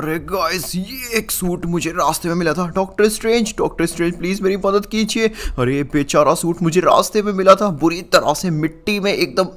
अरे गाइस ये एक सूट मुझे रास्ते में मिला था Doctor Strange Doctor Strange please मेरी मदद कीजिए अरे बेचारा सूट मुझे रास्ते में मिला था बुरी तरह से मिट्टी में एकदम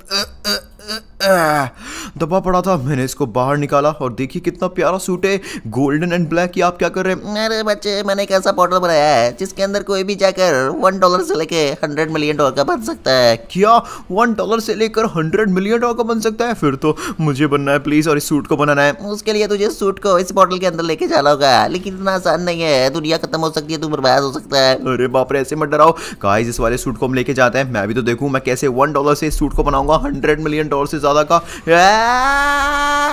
दबा पड़ा था मैंने इसको बाहर निकाला और देखिए कितना प्यारा सूट है गोल्डन एंड ब्लैक ये आप क्या कर रहे हैं अरे बच्चे मैंने एक ऐसा पोर्टल बनाया है जिसके अंदर कोई भी जाकर वन डॉलर से लेकर हंड्रेड मिलियन डॉलर का बन सकता है क्या वन डॉलर से लेकर हंड्रेड मिलियन डॉलर का बन सकता है फिर तो मुझे बनना है प्लीज़ और इस सूट को बनाना है उसके लिए तुझे सूट को इस बॉटल के अंदर लेके जाना होगा लेकिन इतना आसान नहीं है दुनिया खत्म हो सकती है तू बर्बाद हो सकता है अरे बाप रे ऐसे मत डराओ गाइस इस वाले सूट को हम लेके जाते हैं मैं भी तो देखूं मैं कैसे वन डॉलर से इस सूट को बनाऊंगा हंड्रेड मिलियन डॉलर से ज़्यादा ज्यादा का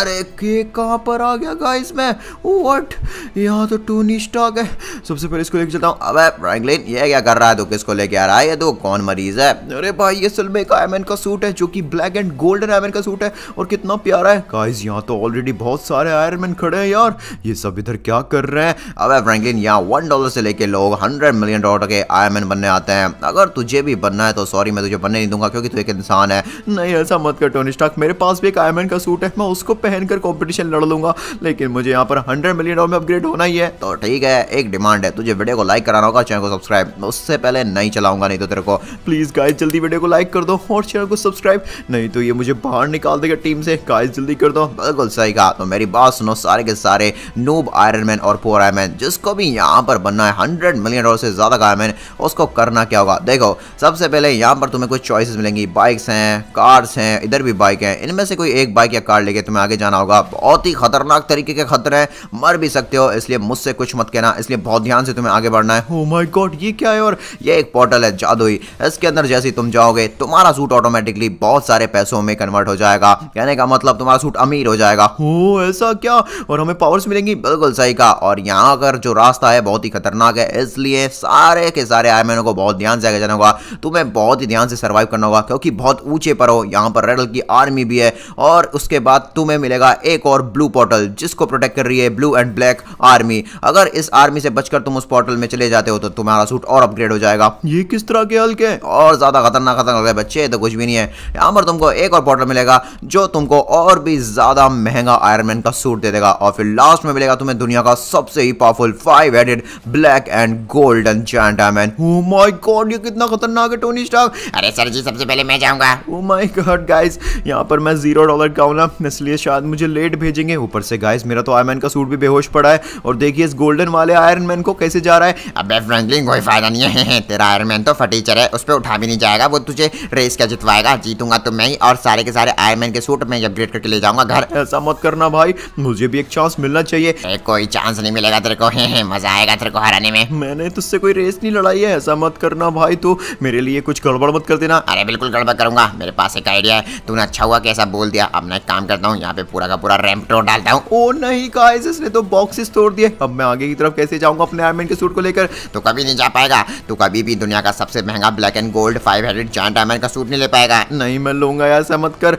अरे केक कहाँ पर आ गया गाइस मैं व्हाट यहाँ तो टूनी स्टॉक है सबसे पहले इसको लेके चलता हूँ अबे फ्रैंकलिन ये क्या कर रहा है तो किसको लेके आ रहा है ये तो कौन मरीज है अरे भाई ये सलमे का एमएन का सूट है जो कि ब्लैक एंड गोल्डन एमएन का सूट है और कितना प्यारा है गाइस यहाँ तो ऑलरेडी बहुत सारे आयरमैन खड़े हैं यार ये सब इधर क्या कर रहे हैं अब फ्रैंकलिन यहाँ वन डॉलर से लेके लोग हंड्रेड मिलियन डॉलर के आयरमैन बनने आते हैं अगर तुझे भी बनना है तो सॉरी मैं तुझे बनने नहीं दूंगा क्योंकि तू एक इंसान है नहीं ऐसा मत किया टोनी स्टॉक मेरे पास भी एक आयरमैन का सूट है मैं उसको पहनकर कॉम्पिटिशन लड़ लूंगा लेकिन मुझे यहाँ पर हंड्रेड मिलियन डॉलर में अपग्रेड होना ही है तो ठीक है एक डिमांड है तुझे वीडियो को लाइक कराना होगा चैनल को सब्सक्राइब उससे पहले नहीं चलाऊंगा नहीं तो तेरे को प्लीज़ गाइज जल्दी वीडियो को लाइक कर दो और चैनल को सब्सक्राइब नहीं तो ये मुझे बाहर निकाल देगा टीम से गाइज जल्दी कर दो बिल्कुल सही कहा तो मेरी बात सुनो सारे के सारे नूब आयरन मैन और पोर आयरमैन जिसको भी यहाँ पर बनना है हंड्रेड मिलियन डॉलर से ज़्यादा का आयरमैन उसको करना क्या होगा देखो सबसे पहले यहाँ पर तुम्हें कुछ चॉइसेस मिलेंगी बाइक्स हैं कार्स हैं इधर भी बाइक है इनमें से कोई एक बाइक या कार लेके तुम्हें आगे जाना होगा बहुत ही खतरनाक तरीके के खतरे हैं मर भी सकते हो इसलिए मुझसे कुछ मत कहना इसलिए बहुत ध्यान से तुम्हें आगे बढ़ना है ओ माय गॉड ये क्या है और ये एक पोर्टल है जादुई इसके अंदर जैसे तुम जाओगे तुम्हारा सूट ऑटोमेटिकली बहुत सारे पैसों में कन्वर्ट हो जाएगा कहने का मतलब तुम्हारा सूट अमीर हो जाएगा हो oh, ऐसा क्या और हमें पावर्स मिलेंगी बिल्कुल सही का और यहाँ अगर जो रास्ता है बहुत ही खतरनाक है इसलिए सारे के सारे आयमैनों को बहुत ध्यान से आगे जाना होगा तुम्हें बहुत ही ध्यान से सर्वाइव करना होगा क्योंकि बहुत ऊंचे पर हो यहाँ पर रेडल की आर्मी भी है और उसके बाद तुम्हें मिलेगा एक और ब्लू पोर्टल जिसको प्रोटेक्ट कर रही है ब्लू एंड ब्लैक आर्मी अगर इस आर्मी से बचकर तुम उस पोर्टल में चले जाते हो तो तुम्हारा सूट और अपग्रेड हो जाएगा ये किस तरह के हल्के और ज़्यादा खतरनाक खतरनाक है बच्चे तो कुछ भी नहीं है यहाँ पर तुमको एक और पोर्टल मिलेगा जो तुमको और भी ज़्यादा महंगा आयरमैन का सूट दे देगा और फिर लास्ट में मिलेगा तुम्हें दुनिया का सबसे ही powerful five headed black and golden joint Iron Man oh my god ये कितना खतरनाक है टोनी स्टार्क अरे सर जी सबसे पहले मैं जाऊंगा ओह माय गॉड गाइस गाइस यहाँ पर मैं जीरो डॉलर का हूँ ना इसलिए शायद मुझे लेट भेजेंगे ऊपर से गाइस मेरा तो आयरमैन का सूट भी बेहोश पड़ा है और देखिए इस गोल्डन वाले आयरन मैन को कैसे जा रहा है अब फ्रेंकलिन कोई फायदा नहीं है, है तेरा आयरमैन तो फटीचर है उस पर उठा भी नहीं जाएगा वो तुझे रेस क्या जितवाएगा जीतूंगा तो मैं ही और सारे के सारे आयरमैन के सूट मैं अपग्रेड करके ले जाऊंगा घर ऐसा मत करना भाई मुझे भी एक चांस मिलना चाहिए कोई चांस नहीं मिलेगा तेरे को मजा आएगा तेरे को हराने में मैंने तुझसे कोई रेस नहीं लड़ाई है ऐसा मत करना भाई तू मेरे लिए कुछ गड़बड़ मत कर देना अरे बिल्कुल गड़बड़ करूंगा मेरे पास एक आइडिया है तूने अच्छा हुआ कैसा बोल दिया अब मैं काम करता हूँ यहाँ पे पूरा का पूरा रैम्प तोड़ डालता हूँ ओ नहीं गाइस इसने तो बॉक्सेस तोड़ दिए अब मैं आगे की तरफ कैसे जाऊँगा अपने आयरमैन के सूट को लेकर तो कभी नहीं जा पाएगा तो कभी भी दुनिया का सबसे महंगा black and gold five hundred joint Iron Man का सूट नहीं ले पाएगा नहीं मैं लूंगा ऐसा मत कर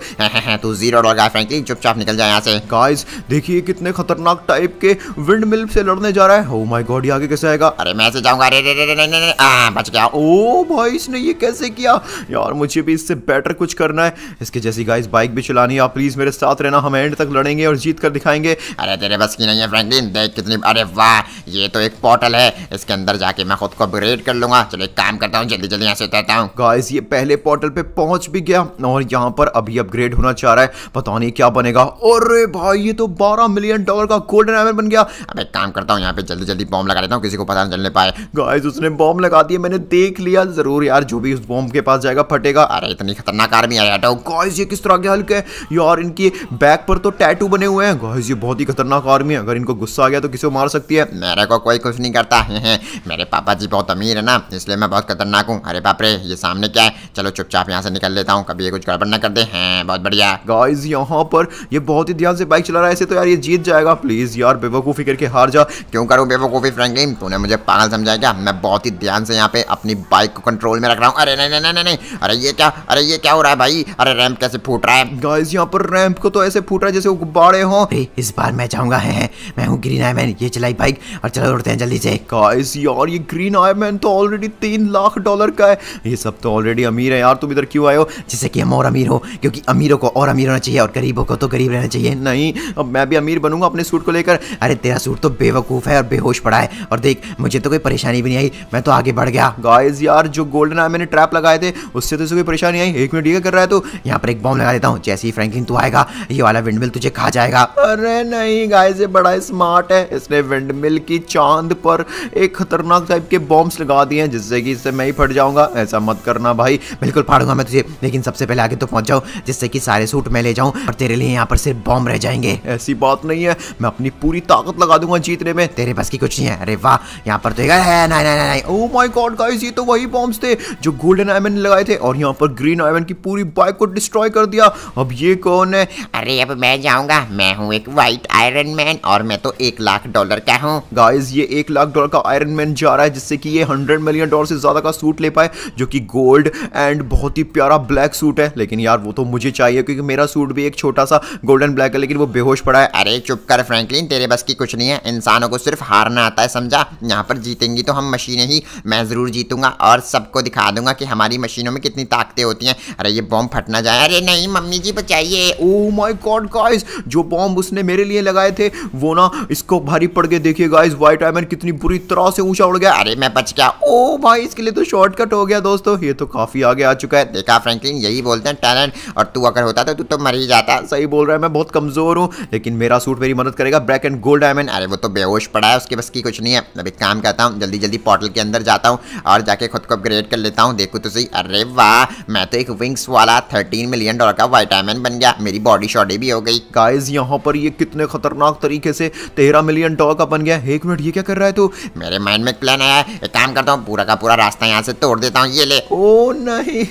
तू जीरो डॉल का फ्रेंकलिन चुपचाप निकल जाए यहाँ से गाइस देखिए कितने खतरनाक टाइप के विंड मिल से लड़ने जा रहा है ओ माय गॉड ये आगे कैसे आएगा अरे मैं ऐसे जाऊंगा अरे रे रे नहीं रे बच गया ओ भाई इसने ये कैसे किया यार मुझे भी इससे बेटर कुछ करना है इसके जैसी गाइस बाइक भी चलानी है आप प्लीज़ मेरे साथ रहना हम एंड तक लड़ेंगे और जीत कर दिखाएंगे अरे तेरे बस की नहीं है फ्रैंकलिन देख कितनी अरे वाह ये तो एक पोर्टल है इसके अंदर जाके मैं खुद को अपग्रेड कर लूंगा चलो एक काम करता हूँ जल्दी जल्दी यहाँ से उतरता हूँ गाइस ये पहले पोर्टल पे पहुंच भी गया और यहाँ पर अभी अपग्रेड होना चाह रहा है पता नहीं क्या बनेगा और भाई ये तो बारह मिलियन डॉलर का गोल्डन एमर बन गया अब एक काम करता हूँ यहाँ पे जल्दी जल्दी बॉम्ब लगा लेता हूँ किसी को पता नहीं चलने पाए गाइस उसने बॉम्ब लगा दिया मैंने देख लिया जरूर यार जो भी उस बॉम्ब के पास जाएगा फटेगा अरे इतनी खतरनाक आर्मी आया हटाओ गाइस ये किस तरह के हल्क है यार इनकी बैक पर तो टैटू बने हुए हैं गाइस ये बहुत ही खतरनाक आर्मी है अगर इनको गुस्सा आ गया तो किसी को मार सकती है मेरे को कोई कुछ नहीं करता है मेरे पापा जी बहुत अमीर है ना इसलिए मैं बहुत खतरनाक हूँ अरे बापरे ये सामने क्या है चलो चुपचाप यहाँ से निकल लेता हूँ कभी ये कुछ गड़बड़ ना कर दे हैं बहुत बढ़िया गाइज यहाँ पर ये बहुत ही ध्यान से बाइक चला रहा है ऐसे तो यार ये जीत जाएगा प्लीज़ यार बेवकूफ़ी करके हार जा क्यों करूँ बेवकूफ़ी फ्रेंकलिन तूने मुझे पागल समझा क्या मैं बहुत ही ध्यान से यहाँ पे अपनी बाइक को कंट्रोल में रख रहा हूँ अरे नहीं नहीं नहीं नहीं अरे ये क्या अरे ये क्या हो रहा है भाई अरे रैंप कैसे फूट रहा है गाइस यहाँ पर रैंप को तो ऐसे फूट रहा है जैसे वो गुब्बारे हो इस बार मैं जाऊंगा है मैं हूँ ग्रीन आई मैन ये चलाई बाइक और चलो उड़ते हैं जल्दी से गाइस यार ये ग्रीन आई मैन तो ऑलरेडी तीन लाख डॉलर का है ये सब तो ऑलरेडी अमीर है यार तुम इधर क्यों आयो जैसे की हम और अमीर हो क्योंकि अमीरों को और अमीर होना चाहिए और गरीबों को तो गरीब रहना चाहिए नहीं अब मैं भी अमीर बनूंगा अपने सूट को लेकर अरे तेरा सूट तो बेवकूफ़ है और बेहोश पड़ा है और देख मुझे तो कोई परेशानी भी नहीं आई मैं तो आगे बढ़ गया गाइस यार जो गोल्डन आई मैंने ट्रैप लगाए थे उससे तो कोई परेशानी आई एक मिनट ये कर रहा है तो यहाँ पर एक बॉम्ब लगा देता हूँ जैसे ही फ्रैंकिन तू आएगा ये वाला विंडमिल तुझे खा जाएगा अरे नहीं गाय से बड़ा स्मार्ट है इसने विंडमिल की चांद पर एक खतरनाक टाइप के बॉम्ब्स लगा दिए हैं जिससे कि इससे मैं ही फट जाऊंगा ऐसा मत करना भाई बिल्कुल फाड़ूंगा मैं तुझे लेकिन सबसे पहले आगे तो पहुंच जाऊँ जिससे कि सारे सूट मैं ले जाऊँ और तेरे लिए यहाँ पर सिर्फ बॉम्ब रह जाएंगे ऐसी बात नहीं है मैं अपनी पूरी ताकत लगा दूंगा जीतने में तेरे बस की कुछ नहीं है अरे वाह यहाँ पर तो है नहीं नहीं नहीं ओ माय गॉड गाइस ये तो वही बॉम्ब्स थे जो गोल्डन आयमन लगाए थे और यहाँ पर ग्रीन आयमन की पूरी बाइक को डिस्ट्रॉय कर दिया अब ये कौन है अरे अब मैं जाऊंगा मैं हूँ एक वाइट आयरन मैन और मैं तो एक लाख डॉलर का हूँ गाइज ये एक लाख डॉलर का आयरन मैन जा रहा है जिससे कि ये हंड्रेड मिलियन डॉलर से ज्यादा का सूट ले पाए जो कि गोल्ड एंड बहुत ही प्यारा ब्लैक सूट है लेकिन यार वो तो मुझे चाहिए क्योंकि मेरा सूट भी एक छोटा सा गोल्डन ब्लैक है लेकिन वो बेहोश पड़ा है अरे चुप कर फ्रैंकलिन तेरे बस की कुछ नहीं है इंसानों को सिर्फ हारना आता है समझा यहाँ पर जीतेंगी तो हम मशीनें ही मैं जरूर जीतूंगा और सबको दिखा दूंगा कि हमारी मशीनों में कितनी ताकतें होती हैं अरे ये बॉम्ब फटना जाए अरे नहीं मम्मी जी बचाइए ओ माय गॉड गाइस जो बॉम्ब उसने मेरे लिए लगाए थे वो ना इसको भारी पड़ गए देखिए गाइस वाइट डायमंड कितनी बुरी तरह से ऊंचा उड़ गया अरे मैं बच गया ओ oh भाई इसके लिए तो शॉर्टकट हो गया दोस्तों ये तो काफ़ी आगे आ चुका है देखा फ्रैंकलिन यही बोलते हैं टैलेंट और तू अगर होता तो तू तो मर ही जाता सही बोल रहा है मैं बहुत कमज़ोर हूँ लेकिन मेरा सूट मेरी मदद करेगा ब्लैक एंड गोल्ड डायमंड अरे वो तो बेहोश पड़ा है उसके बस की कुछ नहीं है अब एक काम करता हूँ जल्दी जल्दी पोर्टल के अंदर जाता हूँ और जाके खुद को अपग्रेड कर लेता हूँ देखो तो सही अरे वाह मैं तो एक विंग्स वाला थर्टी 13 मिलियन डॉलर का वाइटामिन बन गया मेरी बॉडी शॉडी भी हो गई गाइज यहाँ पर ये कितने खतरनाक तरीके से तेरह मिलियन डॉलर का बन गया एक मिनट ये क्या कर रहा है तू मेरे माइंड में एक प्लान आया एक काम करता हूँ पूरा का पूरा रास्ता यहाँ से तोड़ देता हूँ ये ले ओ नहीं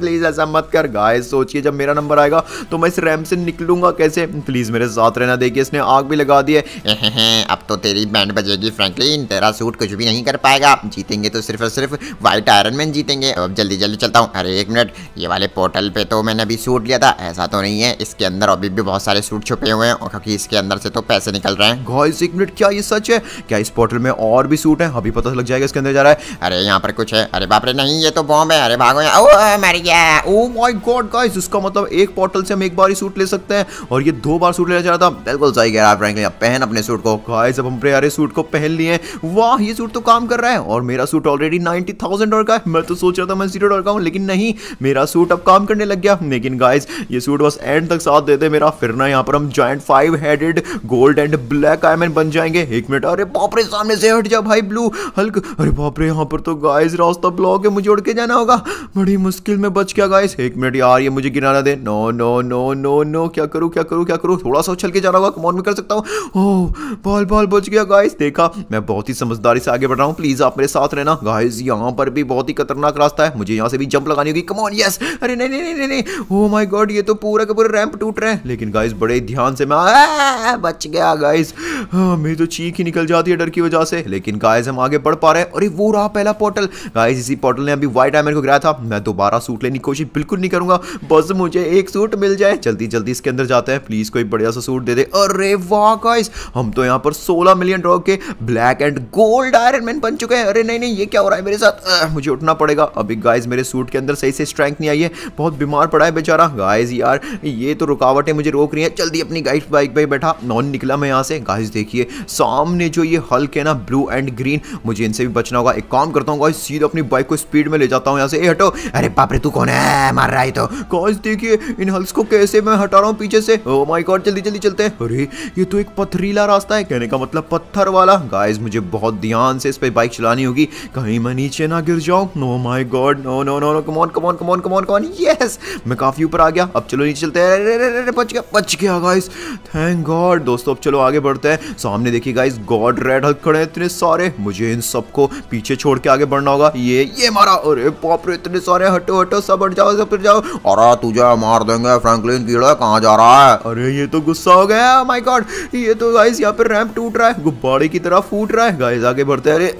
प्लीज ऐसा मत कर गाइज सोचिए जब मेरा नंबर आएगा तो मैं इस रैम से निकलूंगा कैसे प्लीज मेरे साथ रहना देखिए इसने आग भी लगा दी है अब तो तेरी बैंड बजेगी फ्रैंकलिन तेरा सूट कुछ भी नहीं कर पाएगा जीतेंगे तो सिर्फ और सिर्फ व्हाइट आयरन मैन जीतेंगे अब जल्दी जल्दी चलता हूँ अरे एक मिनट ये वाले पोर्टल पे तो जो तो मैंने अभी सूट लिया था ऐसा तो नहीं है इसके अंदर अभी भी बहुत सारे सूट छुपे हुए हैं और क्योंकि इसके अंदर से तो पैसे निकल रहे हैं घॉइस एक मिनट क्या ये सच है क्या इस पोर्टल में और भी सूट है अभी पता लग जाएगा इसके अंदर जा रहा है अरे यहाँ पर कुछ है अरे बाप रे नहीं ये तो बॉम्ब है अरे भागो यहाँ मर ओ माय गॉड गाइस उसका मतलब एक पोर्टल से हम एक बार ही सूट ले सकते हैं और ये दो बार सूट लेना चाह रहा था बिल्कुल सही कह रहा है फ्रैंकलिन पहन अपने सूट को गाइस अब हम प्यारे सूट को पहन लिए वाह ये सूट तो काम कर रहा है और मेरा suit already ninety thousand dollar का है मैं तो सोच रहा था मैं जीरो डॉलर का हूँ लेकिन नहीं मेरा सूट अब काम करने लग गया क्या लेकिन गाइज ये सूट बस एंड तक साथ देते मेरा फिर ना यहाँ पर हम joint five headed gold and black Iron Man बन जाएंगे एक मिनट अरे बापरे सामने से हट जा भाई ब्लू हल्क अरे बापरे यहाँ पर तो गाइज रास्ता ब्लॉक है मुझे उड़ के जाना होगा बड़ी मुश्किल में बच गया गाइज एक मिनट यार ये मुझे गिराना दे no no no no no क्या करूँ क्या करूँ क्या करूँ थोड़ा सा उछल के जाना होगा कमॉन में कर सकता हूँ ओ बॉल बॉल बच गया गाइस देखा मैं बहुत ही समझदारी से आगे बढ़ रहा हूँ प्लीज आप मेरे साथ रहना गाइज यहाँ पर भी बहुत ही खतरनाक रास्ता है मुझे यहाँ से भी जंप लगानी होगी कमॉन यस अरे नहीं नहीं नहीं रहे ओ माय गॉड ये तो पूरा का पूरा रैंप टूट रहा है लेकिन गाइस बड़े ध्यान से मैं बच गया गाइस हाँ, मेरी तो चीख ही निकल जाती है डर की वजह से लेकिन गाइस हम आगे बढ़ पा रहे हैं अरे वो रहा पहला पोर्टल गाइस इसी पोर्टल ने अभी व्हाइट आयमन को गिराया था मैं दोबारा सूट लेने की कोशिश बिल्कुल नहीं करूंगा बस मुझे एक सूट मिल जाए जल्दी जल्दी इसके अंदर जाते हैं प्लीज कोई बढ़िया सा सूट दे दे अरे वाह गाइस हम तो यहाँ पर सोलह मिलियन ड्रॉ के black and gold Iron Man बन चुके हैं अरे नहीं नहीं ये क्या हो रहा है मेरे साथ मुझे उठना पड़ेगा अभी गाइस मेरे सूट के अंदर सही से स्ट्रेंथ नहीं आई है बहुत बीमार पड़ा है बेचारा गाइस यार ये तो रुकावटें मुझे रोक रही है जल्दी अपनी गाइड बाइक पर बैठा नॉन निकला मैं यहाँ से गाइस देखिए सामने जो ये हल्क है ना ब्लू एंड ग्रीन मुझे इनसे भी बचना होगा एक काम करता हूँ गाइस सीधे अपनी बाइक को स्पीड में ले जाता हूँ यहाँ से ए हटो अरे बापरे तू कौन है मार रहा है तो गाइस देखिए इन हल्स को कैसे मैं हटा रहा हूँ पीछे से ओ माई गॉड जल्दी जल्दी चलते हैं अरे ये तो एक पथरीला रास्ता है कहने का मतलब पत्थर वाला गाइज मुझे बहुत ध्यान से इस पर बाइक चलानी होगी कहीं मैं नीचे ना गिर जाऊँ no my god no no no no come on come on come on come on come on yes मैं काफ़ी ऊपर आ गया अब चलो नीचे चलते हैं अरे अरे बच गया बच गया गाइस थैंक गॉड दोस्तों अब चलो आगे बढ़ते हैं सामने देखिए गाइस गॉड रेड हल्क खड़े हैं इतने सारे मुझे इन सबको पीछे छोड़ के आगे बढ़ना होगा ये ये मारा अरे पॉप इतने सारे हटो हटो सब हट जाओ सब फिर जाओ अरे तुझे मार देंगे फ्रैंकलिन कीड़ा कहां जा रहा है अरे ये तो गुस्सा हो गया माय oh गॉड ये तो गाइस यहां पे रैंप टूट रहा है गुब्बारे की तरह फूट रहा है गाइस आगे बढ़ते हैं अरे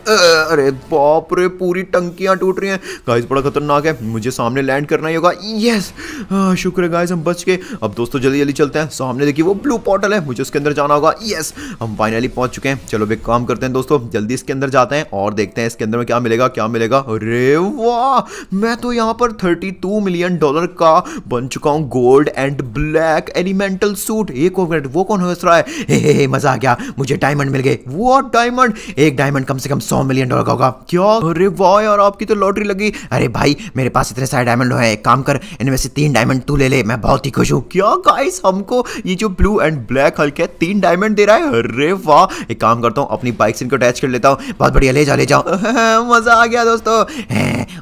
अरे बाप रे पूरी टंकियां टूट रही हैं गाइस बड़ा खतरनाक है मुझे सामने लैंड करना ही होगा यस Ah, शुक्र है गाइस हम बच गए अब दोस्तों जल्दी जल्दी चलते हैं सामने देखिए वो ब्लू पोर्टल है मुझे उसके अंदर जाना होगा यस हम फाइनली पहुंच चुके हैं चलो एक काम करते हैं दोस्तों जल्दी इसके अंदर जाते हैं और देखते हैं इसके अंदर में क्या मिलेगा क्या मिलेगा अरे वाह मैं तो यहाँ पर थर्टी मिलियन डॉलर का बन चुका हूँ gold and black elemental suit एक कॉन्ग्रेट वो कौन हंस रहा है हे हे हे मजा आ गया मुझे डायमंड मिल गए वो डायमंड एक डायमंड कम से कम सौ मिलियन डॉलर का होगा क्या अरे वाह यार आपकी तो लॉटरी लगी अरे भाई मेरे पास इतने सारे डायमंड हैं एक काम कर इनमें में से तीन डायमंड तू ले ले मैं बहुत ही खुश हूँ क्या गाइस हमको ये जो ब्लू एंड ब्लैक हल्क है तीन डायमंड दे रहा है अरे वाह एक काम करता हूँ अपनी बाइक से इनको अटैच कर लेता हूँ बहुत बढ़िया ले जाओ ले जाओ मजा आ गया दोस्तों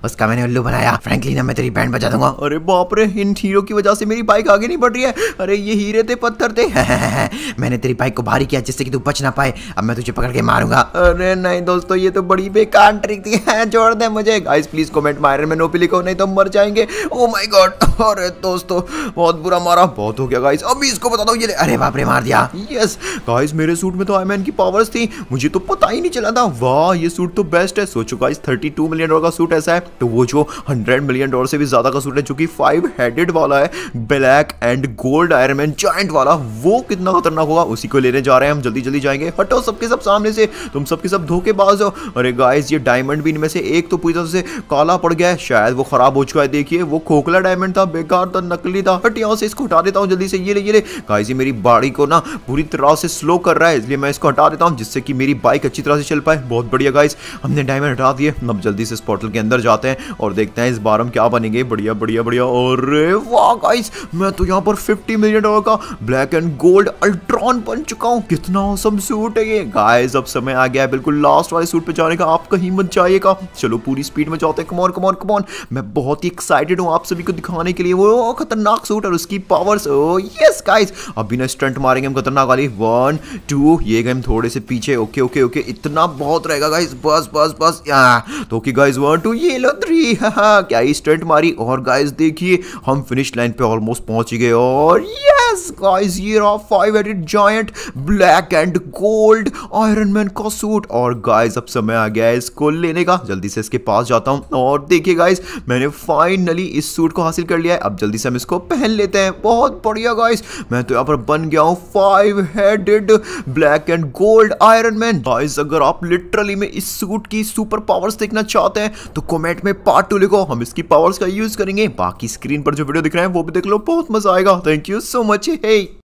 उसका मैंने उल्लू बनाया फ्रेंकली ना मैं तेरी बैंड बजा दूंगा अरे बाप रे इन हीरो की वजह से मेरी बाइक आगे नहीं बढ़ रही है अरे ये हीरे थे पत्थर थे मैंने तेरी बाइक को भारी किया जिससे कि तू बच ना पाए अब मैं तुझे पकड़ के मारूंगा अरे नहीं दोस्तों ये तो बड़ी बेकार ट्रिक थी छोड़ हाँ, दे मुझे गाइस प्लीज कमेंट मारे में नोपी लिखो नहीं तो मर जाएंगे ओ माय गॉड अरे दोस्तों बहुत बुरा मारा बहुत हो गया गाइस अभी इसको बता दो ये अरे बाप रे मार दिया यस गाइस मेरे सूट में तो आयरमैन की पावर्स थी मुझे तो पता ही नहीं चला था वाह ये सूट तो बेस्ट है सोचो गाइस 32 मिलियन डॉलर का सूट ऐसा है तो वो जो 100 मिलियन डॉलर से भी ज्यादा का सूट है जो कि फाइव हेडेड वाला है black and gold Iron Man joint वाला वो कितना खतरनाक होगा उसी को लेने जा रहे हैं हम जल्दी जल्दी जाएंगे हटो सबके सब सामने से तुम सबके सब धोखेबाज हो अरे गाइस ये डायमंड भी इनमें से एक तो पूरी तरह से काला पड़ गया है शायद वो खराब हो चुका है देखिए वो खोखला डायमंड डायमंड था बेकार था नकली था हट यहाँ से इसको हटा देता हूँ जल्दी से ये ले ये ले गाइस ये मेरी बाड़ी को ना पूरी तरह से स्लो कर रहा है इसलिए मैं इसको हटा देता हूँ जिससे कि मेरी बाइक अच्छी तरह से चल पाए बहुत बढ़िया गाइस हमने डायमंड हटा दिए अब जल्दी से इस पोर्टल के अंदर जाते हैं और देखते हैं इस बार हम क्या बनेंगे बढ़िया बढ़िया बढ़िया और वाह गाइस मैं तो यहाँ पर फिफ्टी मिलियन डॉलर का ब्लैक एंड गोल्ड अल्ट्रॉन बन चुका हूँ कितना औसम सूट है ये गाइस अब समय आ गया है बिल्कुल लास्ट वाले सूट पे जाने का आपका हिम्मत चाहिएगा चलो पूरी स्पीड में जाते हैं कमॉन कमॉन कमॉन मैं बहुत ही एक्साइटेड हूँ आप सभी को दिखा दिखाने के लिए वो खतरनाक सूट और उसकी पावर्स ओ यस गाइस अब बिना स्टंट मारेंगे हम खतरनाक वाली वन टू ये गेम थोड़े से पीछे ओके ओके ओके इतना बहुत रहेगा गाइस बस बस बस या तो ओके गाइस वन टू ये लो थ्री क्या ही स्टंट मारी और गाइस देखिए हम फिनिश लाइन पे ऑलमोस्ट पहुंच गए और ये Yes, guys, here are 5-headed giant, black and gold Iron Man का सूट और गाइस अब समय आ गया है इसको लेने का जल्दी से इसके पास जाता हूं और देखिए गाइस मैंने फाइनली इस सूट को हासिल कर लिया है अब जल्दी से हम इसको पहन लेते हैं बहुत बढ़िया गाइस मैं तो यहाँ पर बन गया हूँ five headed black and gold Iron Man guys अगर आप लिटरली में इस सूट की सुपर पावर्स देखना चाहते हैं तो कॉमेंट में पार्ट टू लिखो हम इसकी पावर्स का यूज करेंगे बाकी स्क्रीन पर जो वीडियो दिख रहे हैं वो भी देख लो बहुत मजा आएगा thank you so much Hey. you hate.